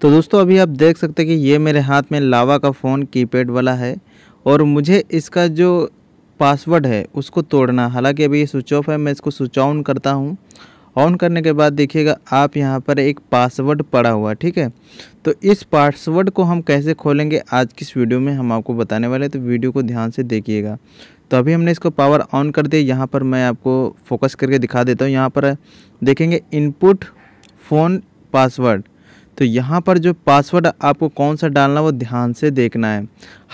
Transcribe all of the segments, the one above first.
तो दोस्तों अभी आप देख सकते हैं कि ये मेरे हाथ में लावा का फ़ोन कीपैड वाला है और मुझे इसका जो पासवर्ड है उसको तोड़ना हालांकि अभी ये स्विच ऑफ है मैं इसको स्विच ऑन करता हूँ ऑन करने के बाद देखिएगा आप यहाँ पर एक पासवर्ड पड़ा हुआ ठीक है तो इस पासवर्ड को हम कैसे खोलेंगे आज की इस वीडियो में हम आपको बताने वाले हैं तो वीडियो को ध्यान से देखिएगा तो अभी हमने इसको पावर ऑन कर दिया यहाँ पर मैं आपको फोकस करके दिखा देता हूँ यहाँ पर देखेंगे इनपुट फ़ोन पासवर्ड तो यहाँ पर जो पासवर्ड आपको कौन सा डालना वो ध्यान से देखना है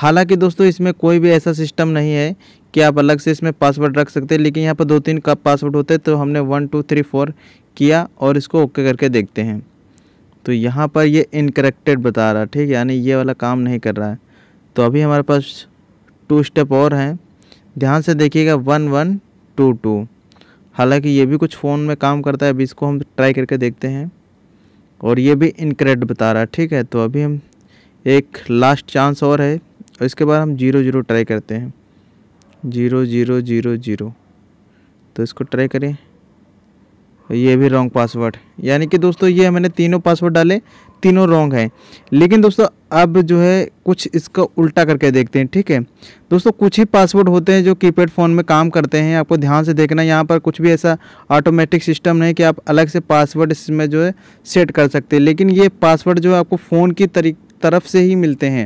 हालांकि दोस्तों इसमें कोई भी ऐसा सिस्टम नहीं है कि आप अलग से इसमें पासवर्ड रख सकते हैं लेकिन यहाँ पर दो तीन का पासवर्ड होते हैं तो हमने वन टू थ्री फोर किया और इसको ओके करके देखते हैं तो यहाँ पर ये इनकरेक्टेड बता रहा है ठीक है यानी ये वाला काम नहीं कर रहा है तो अभी हमारे पास टू स्टेप और हैं ध्यान से देखिएगा वन वन टू टू हालांकि ये भी कुछ फ़ोन में काम करता है अभी इसको हम ट्राई करके देखते हैं और ये भी इनक्रेड बता रहा है ठीक है तो अभी हम एक लास्ट चांस और है और इसके बाद हम जीरो जीरो ट्राई करते हैं जीरो जीरो जीरो जीरो तो इसको ट्राई करें ये भी रॉन्ग पासवर्ड यानी कि दोस्तों ये मैंने तीनों पासवर्ड डाले तीनों रॉन्ग हैं लेकिन दोस्तों अब जो है कुछ इसका उल्टा करके देखते हैं ठीक है दोस्तों कुछ ही पासवर्ड होते हैं जो कीपैड फ़ोन में काम करते हैं आपको ध्यान से देखना यहाँ पर कुछ भी ऐसा ऑटोमेटिक सिस्टम नहीं कि आप अलग से पासवर्ड इसमें जो है सेट कर सकते हैं लेकिन ये पासवर्ड जो है आपको फ़ोन की तरी तरफ से ही मिलते हैं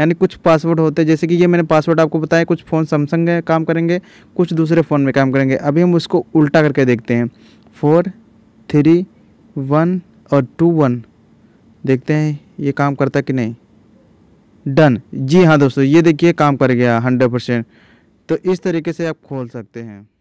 यानी कुछ पासवर्ड होते हैं जैसे कि ये मैंने पासवर्ड आपको बताया कुछ फ़ोन सैमसंग में काम करेंगे कुछ दूसरे फ़ोन में काम करेंगे अभी हम उसको उल्टा करके देखते हैं फोर थ्री वन और टू वन देखते हैं ये काम करता कि नहीं डन जी हाँ दोस्तों ये देखिए काम कर गया हंड्रेड परसेंट तो इस तरीके से आप खोल सकते हैं